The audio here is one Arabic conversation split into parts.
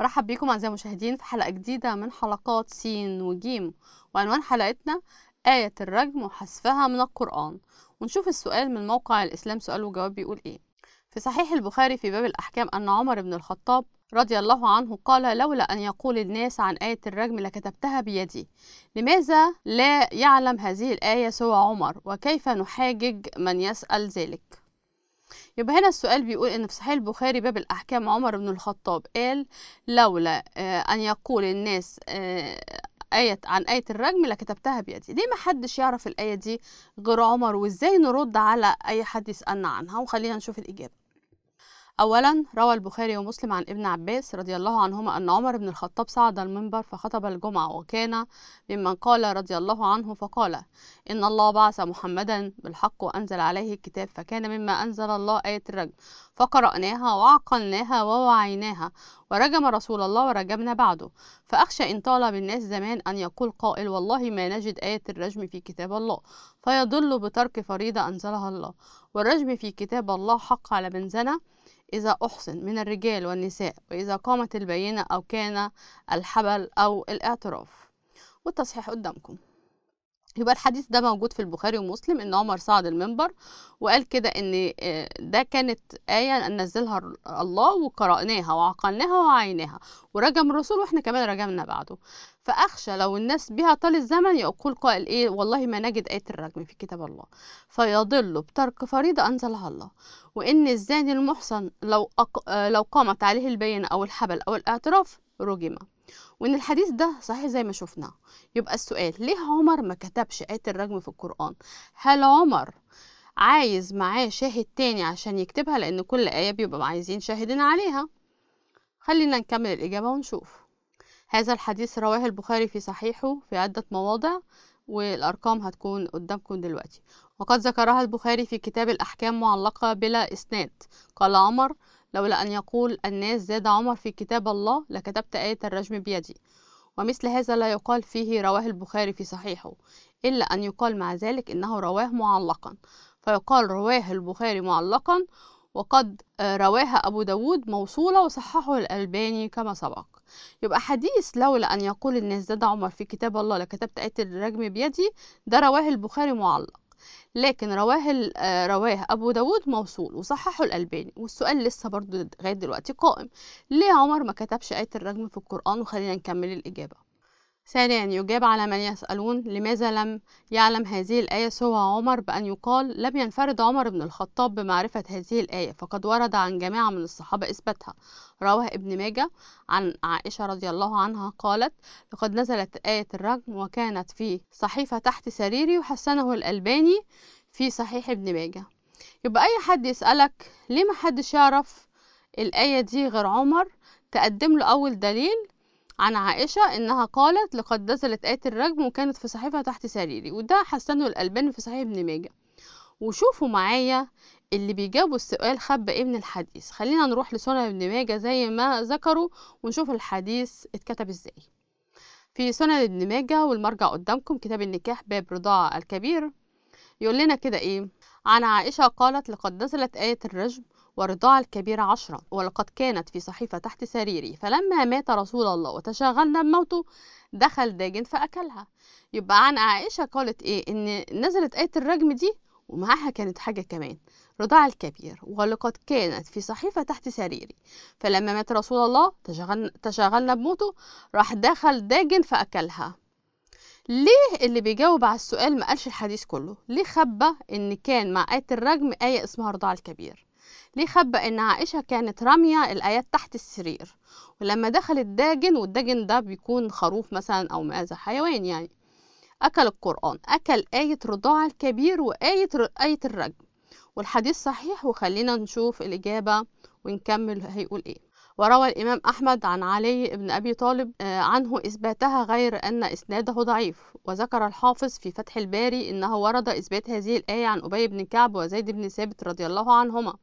مرحب بيكم أعزائي المشاهدين في حلقة جديدة من حلقات س وج وعنوان حلقتنا آية الرجم وحذفها من القرآن ونشوف السؤال من موقع الإسلام سؤال وجواب بيقول إيه في صحيح البخاري في باب الأحكام أن عمر بن الخطاب رضي الله عنه قال لولا أن يقول الناس عن آية الرجم لكتبتها بيدي لماذا لا يعلم هذه الآية سوى عمر وكيف نحاجج من يسأل ذلك يبقى هنا السؤال بيقول ان في صحيح البخاري باب الاحكام عمر بن الخطاب قال لولا آه، ان يقول الناس آه، آية عن آية الرجم لكتبتها بيدي ليه ما حدش يعرف الآية دي غير عمر وإزاي نرد على أي حد يسألنا عنها وخلينا نشوف الإجابة أولا روى البخاري ومسلم عن ابن عباس رضي الله عنهما أن عمر بن الخطاب صعد المنبر فخطب الجمعة وكان ممن قال رضي الله عنه فقال إن الله بعث محمدا بالحق وأنزل عليه الكتاب فكان مما أنزل الله آية الرجم فقرأناها وعقلناها ووعيناها ورجم رسول الله ورجمنا بعده فأخشى إن طال بالناس زمان أن يقول قائل والله ما نجد آية الرجم في كتاب الله فيضل بترك فريضة أنزلها الله والرجم في كتاب الله حق على من زنى إذا أحسن من الرجال والنساء وإذا قامت البينة أو كان الحبل أو الاعتراف والتصحيح قدامكم يبقى الحديث ده موجود في البخاري ومسلم ان عمر صعد المنبر وقال كده ان آه، ده كانت آية نزلها الله وقرأناها وعقلناها وعيناها ورجم الرسول واحنا كمان رجمنا بعده فأخشى لو الناس بها طال الزمن يقول قائل ايه والله ما نجد آية الرجم في كتاب الله فيضل بترك فريضة أنزلها الله وإن الزاني المحصن لو, أق... آه، لو قامت عليه البينة أو الحبل أو الاعتراف رجم وإن الحديث ده صحيح زي ما شفنا يبقى السؤال ليه عمر ما كتبش آية الرجم في القرآن هل عمر عايز معاه شاهد تاني عشان يكتبها لأن كل آية بيبقى عايزين شاهدين عليها خلينا نكمل الإجابة ونشوف هذا الحديث رواه البخاري في صحيحه في عدة مواضع والأرقام هتكون قدامكم دلوقتي وقد ذكرها البخاري في كتاب الأحكام معلقة بلا إسناد قال عمر لولا أن يقول الناس زاد عمر في كتاب الله لكتبت آية الرجم بيدي ومثل هذا لا يقال فيه رواه البخاري في صحيحه إلا أن يقال مع ذلك إنه رواه معلقا فيقال رواه البخاري معلقا وقد آه، رواها أبو داود موصولة وصححه الألباني كما سبق يبقى حديث لولا أن يقول الناس زاد عمر في كتاب الله لكتبت آية الرجم بيدي ده رواه البخاري معلق لكن رواه آه، رواه أبو داود موصول وصححه الألباني والسؤال لسه برضو لغاية دلوقتي قائم ليه عمر ما كتبش آية الرجم في القرآن وخلينا نكمل الإجابة ثانيا يجاب على من يسألون لماذا لم يعلم هذه الآية سوى عمر بأن يقال لم ينفرد عمر بن الخطاب بمعرفة هذه الآية فقد ورد عن جماعة من الصحابة إثباتها رواه ابن ماجة عن عائشة رضي الله عنها قالت لقد نزلت آية الرجم وكانت في صحيفة تحت سريري وحسنه الألباني في صحيح ابن ماجة يبقى أي حد يسألك ليه محدش يعرف الآية دي غير عمر تقدم له أول دليل عن عائشة إنها قالت لقد نزلت آية الرجم وكانت في صحيفة تحت سريري وده حسنه الألباني في صحيح ابن ماجه وشوفوا معايا اللي بيجاوبوا السؤال خب ايه من الحديث خلينا نروح لسنن ابن ماجه زي ما ذكروا ونشوف الحديث اتكتب ازاي في سنن ابن ماجه والمرجع قدامكم كتاب النكاح باب رضاعة الكبير يقول لنا كده ايه عن عائشة قالت لقد نزلت آية الرجم ورضاع الكبيرة عشرة ولقد كانت في صحيفة تحت سريري فلما مات رسول الله وتشاغلنا بموته دخل داجن فأكلها يبقى عن عائشة قالت إيه إن نزلت آية الرجم دي ومعاها كانت حاجة كمان رضاع الكبير ولقد كانت في صحيفة تحت سريري فلما مات رسول الله تشاغلنا, بموته راح دخل داجن فأكلها ليه اللي بيجاوب على السؤال ما قالش الحديث كله ليه خبى ان كان مع آية الرجم آية اسمها رضاع الكبير ليه خبى إن عائشة كانت رامية الآيات تحت السرير ولما دخل الداجن والداجن ده بيكون خروف مثلا أو مآزة حيوان يعني أكل القرآن أكل آية رضاع الكبير وآية ر... آية الرجم والحديث صحيح وخلينا نشوف الإجابة ونكمل هيقول إيه وروى الإمام أحمد عن علي بن أبي طالب آه، عنه إثباتها غير أن إسناده ضعيف وذكر الحافظ في فتح الباري أنه ورد إثبات هذه الآية عن أبي بن كعب وزيد بن ثابت رضي الله عنهما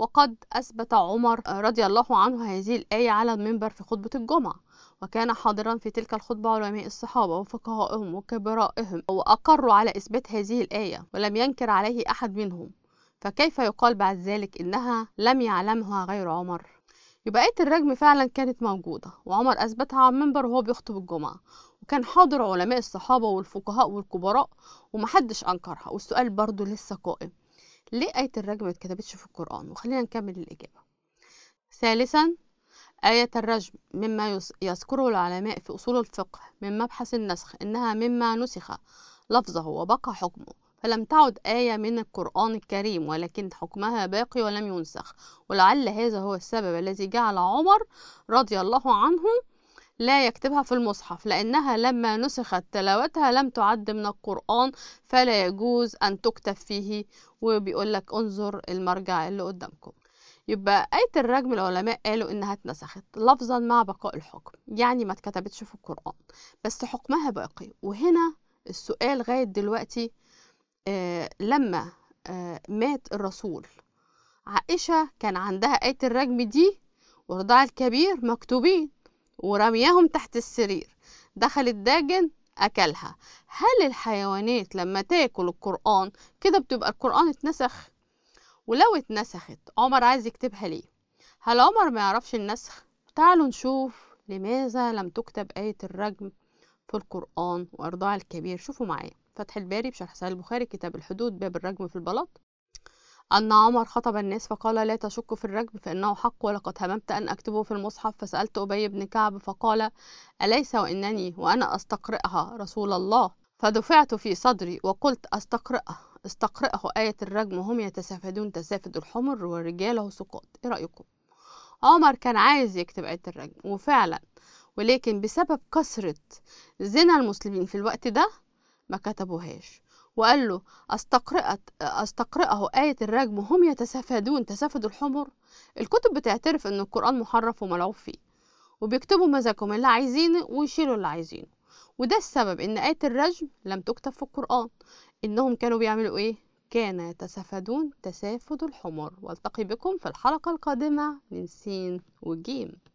وقد أثبت عمر رضي الله عنه هذه الآية على المنبر في خطبة الجمعة وكان حاضرا في تلك الخطبة علماء الصحابة وفقهائهم وكبرائهم وأقروا على إثبات هذه الآية ولم ينكر عليه أحد منهم فكيف يقال بعد ذلك إنها لم يعلمها غير عمر يبقى آية الرجم فعلا كانت موجودة وعمر أثبتها على المنبر وهو بيخطب الجمعة وكان حاضر علماء الصحابة والفقهاء والكبراء ومحدش أنكرها والسؤال برضو لسه قائم ليه آية الرجم ما اتكتبتش في القرآن وخلينا نكمل الإجابة ثالثا آية الرجم مما يذكره العلماء في أصول الفقه من مبحث النسخ إنها مما نسخ لفظه وبقى حكمه فلم تعد آية من القرآن الكريم ولكن حكمها باقي ولم ينسخ ولعل هذا هو السبب الذي جعل عمر رضي الله عنه لا يكتبها في المصحف لأنها لما نسخت تلاوتها لم تعد من القرآن فلا يجوز أن تكتب فيه وبيقول لك انظر المرجع اللي قدامكم يبقى آية الرجم العلماء قالوا إنها اتنسخت لفظا مع بقاء الحكم يعني ما اتكتبتش في القرآن بس حكمها باقي وهنا السؤال غاية دلوقتي آه لما آه مات الرسول عائشة كان عندها آية الرجم دي ورضاع الكبير مكتوبين ورمياهم تحت السرير دخل الداجن أكلها هل الحيوانات لما تاكل القرآن كده بتبقى القرآن اتنسخ ولو اتنسخت عمر عايز يكتبها ليه هل عمر ما يعرفش النسخ تعالوا نشوف لماذا لم تكتب آية الرجم في القرآن وإرضاع الكبير شوفوا معايا فتح الباري بشرح سهل البخاري كتاب الحدود باب الرجم في البلاط أن عمر خطب الناس فقال لا تشك في الركب فإنه حق ولقد هممت أن أكتبه في المصحف فسألت أبي بن كعب فقال أليس وإنني وأنا أستقرئها رسول الله فدفعت في صدري وقلت أستقرئه استقرئه آية الرجم وهم يتسافدون تسافد الحمر ورجاله سقاط إيه رأيكم؟ عمر كان عايز يكتب آية الرجم وفعلا ولكن بسبب كثرة زنا المسلمين في الوقت ده ما كتبوهاش وقال له أستقرأت أستقرأه آية الرجم هم يتسافدون تسافد الحمر الكتب بتعترف إن القرآن محرف وملعوب فيه وبيكتبوا مزاجهم اللي عايزينه ويشيلوا اللي عايزينه وده السبب إن آية الرجم لم تكتب في القرآن إنهم كانوا بيعملوا إيه؟ كان يتسافدون تسافد الحمر والتقي بكم في الحلقة القادمة من سين وجيم